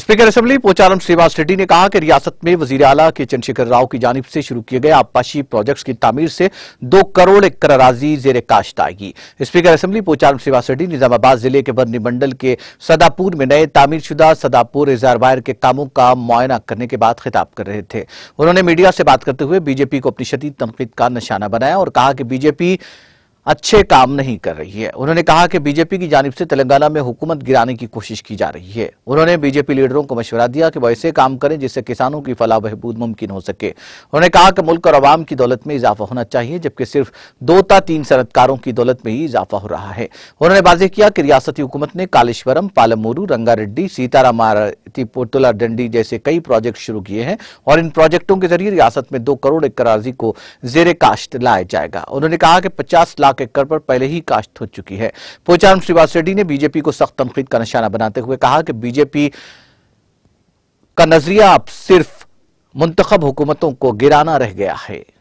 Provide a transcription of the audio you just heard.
speaker assembly Pocharam Srinivas Reddy ने कहा कि रियासत में वजीर आला के चंद्रशेखर राव की जानब से शुरू किए गए आबपाशी प्रोजेक्ट्स की तमीर से दो करोड़ एक कराजी जेर काश्त आएगी स्पीकर असेंबली पोचारम श्रीवास रेड्डी निजामाबाद जिले के बरनी मंडल के सदापुर में नए तामीर शुदा सदापुर रिजर्वायर के कामों का मुआयना करने के बाद खिताब कर रहे थे उन्होंने मीडिया से बात करते हुए बीजेपी को अपनी शदीद तनकीद का निशाना बनाया और कहा कि बीजेपी अच्छे काम नहीं कर रही है उन्होंने कहा कि बीजेपी की जानब से तेलंगाना में हुकूमत गिराने की कोशिश की जा रही है उन्होंने बीजेपी लीडरों को मशवरा दिया कि वह ऐसे काम करें जिससे किसानों की फलाह बहबूद मुमकिन हो सके उन्होंने कहा कि मुल्क और आवाम की दौलत में इजाफा होना चाहिए जबकि सिर्फ दो ता तीन सनतकारों की दौलत में ही इजाफा हो रहा है उन्होंने वाजे किया कि रियासती हुकूमत ने कालेश्वरम पालमोरू रंगारेड्डी सीताराम पोतुला डंडी जैसे कई प्रोजेक्ट शुरू किए हैं और इन प्रोजेक्टों के जरिए रियासत में दो करोड़ एक को जेर काश्त लाया जाएगा उन्होंने कहा कि पचास लाख लाख एकड़ पर पहले ही काश्त हो चुकी है पोचारण श्रीवास रेड्डी ने बीजेपी को सख्त तनकीद का निशाना बनाते हुए कहा कि बीजेपी का नजरिया अब सिर्फ मुंतखब हुकूमतों को गिराना रह गया है